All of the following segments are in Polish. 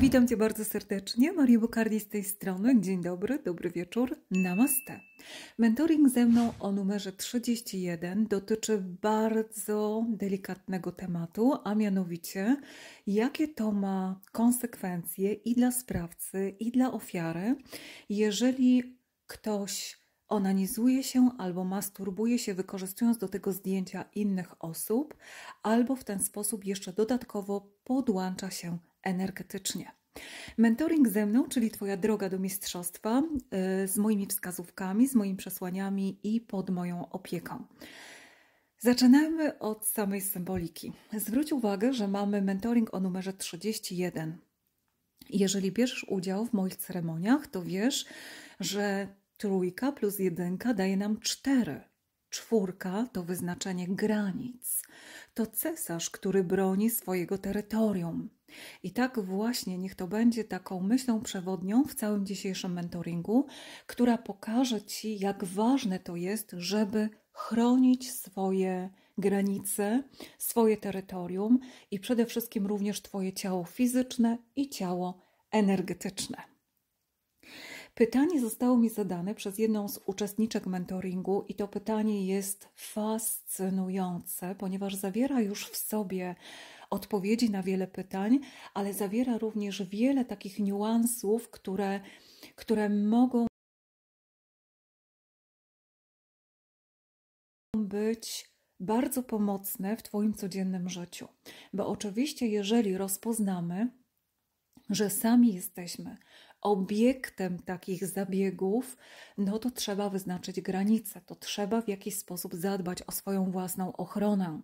Witam Cię bardzo serdecznie, Maria Bokardi z tej strony. Dzień dobry, dobry wieczór, namaste. Mentoring ze mną o numerze 31 dotyczy bardzo delikatnego tematu, a mianowicie jakie to ma konsekwencje i dla sprawcy, i dla ofiary, jeżeli ktoś onanizuje się albo masturbuje się, wykorzystując do tego zdjęcia innych osób, albo w ten sposób jeszcze dodatkowo podłącza się energetycznie. Mentoring ze mną, czyli Twoja droga do mistrzostwa, y, z moimi wskazówkami, z moimi przesłaniami i pod moją opieką. Zaczynamy od samej symboliki. Zwróć uwagę, że mamy mentoring o numerze 31. Jeżeli bierzesz udział w moich ceremoniach, to wiesz, że trójka plus jedynka daje nam cztery. Czwórka to wyznaczenie granic. To cesarz, który broni swojego terytorium. I tak właśnie niech to będzie taką myślą przewodnią w całym dzisiejszym mentoringu, która pokaże Ci, jak ważne to jest, żeby chronić swoje granice, swoje terytorium i przede wszystkim również Twoje ciało fizyczne i ciało energetyczne. Pytanie zostało mi zadane przez jedną z uczestniczek mentoringu, i to pytanie jest fascynujące, ponieważ zawiera już w sobie odpowiedzi na wiele pytań, ale zawiera również wiele takich niuansów, które, które mogą być bardzo pomocne w Twoim codziennym życiu. Bo oczywiście, jeżeli rozpoznamy, że sami jesteśmy obiektem takich zabiegów, no to trzeba wyznaczyć granice, to trzeba w jakiś sposób zadbać o swoją własną ochronę.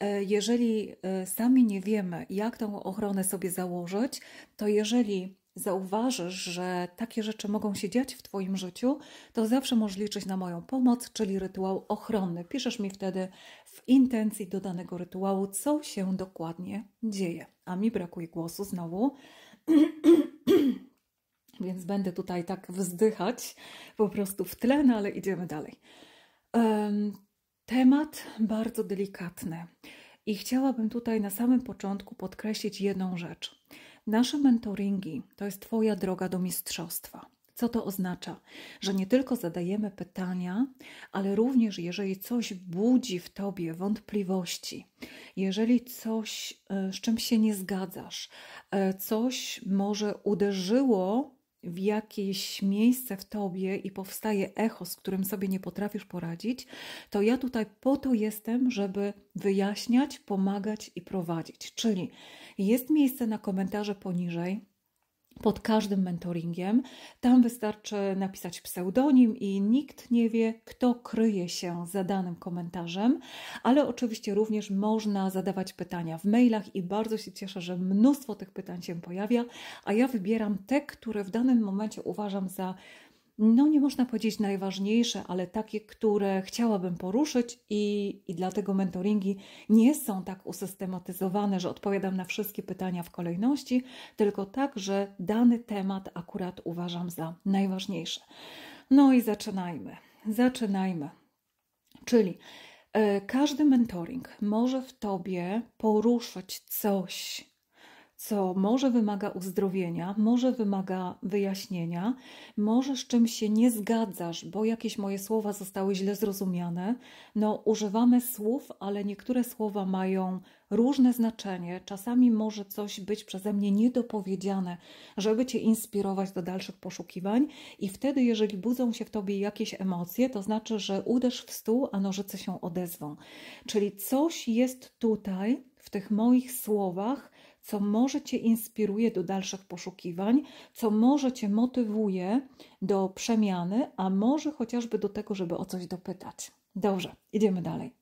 E, jeżeli e, sami nie wiemy, jak tą ochronę sobie założyć, to jeżeli zauważysz, że takie rzeczy mogą się dziać w Twoim życiu, to zawsze możesz liczyć na moją pomoc, czyli rytuał ochronny. Piszesz mi wtedy w intencji do danego rytuału, co się dokładnie dzieje. A mi brakuje głosu znowu. Więc będę tutaj tak wzdychać po prostu w tle, no ale idziemy dalej. Temat bardzo delikatny. I chciałabym tutaj na samym początku podkreślić jedną rzecz. Nasze mentoringi to jest Twoja droga do mistrzostwa. Co to oznacza? Że nie tylko zadajemy pytania, ale również jeżeli coś budzi w tobie wątpliwości, jeżeli coś, e, z czym się nie zgadzasz, e, coś może uderzyło w jakieś miejsce w tobie i powstaje echo, z którym sobie nie potrafisz poradzić, to ja tutaj po to jestem, żeby wyjaśniać, pomagać i prowadzić. Czyli jest miejsce na komentarze poniżej pod każdym mentoringiem. Tam wystarczy napisać pseudonim i nikt nie wie, kto kryje się za danym komentarzem, ale oczywiście również można zadawać pytania w mailach i bardzo się cieszę, że mnóstwo tych pytań się pojawia, a ja wybieram te, które w danym momencie uważam za no nie można powiedzieć najważniejsze, ale takie, które chciałabym poruszyć i, i dlatego mentoringi nie są tak usystematyzowane, że odpowiadam na wszystkie pytania w kolejności, tylko tak, że dany temat akurat uważam za najważniejszy. No i zaczynajmy. Zaczynajmy. Czyli e, każdy mentoring może w tobie poruszyć coś, co może wymaga uzdrowienia, może wymaga wyjaśnienia, może z czymś się nie zgadzasz, bo jakieś moje słowa zostały źle zrozumiane. No, używamy słów, ale niektóre słowa mają różne znaczenie. Czasami może coś być przeze mnie niedopowiedziane, żeby Cię inspirować do dalszych poszukiwań, i wtedy, jeżeli budzą się w Tobie jakieś emocje, to znaczy, że uderz w stół, a nożyce się odezwą. Czyli coś jest tutaj, w tych moich słowach, co może Cię inspiruje do dalszych poszukiwań, co może Cię motywuje do przemiany, a może chociażby do tego, żeby o coś dopytać. Dobrze, idziemy dalej.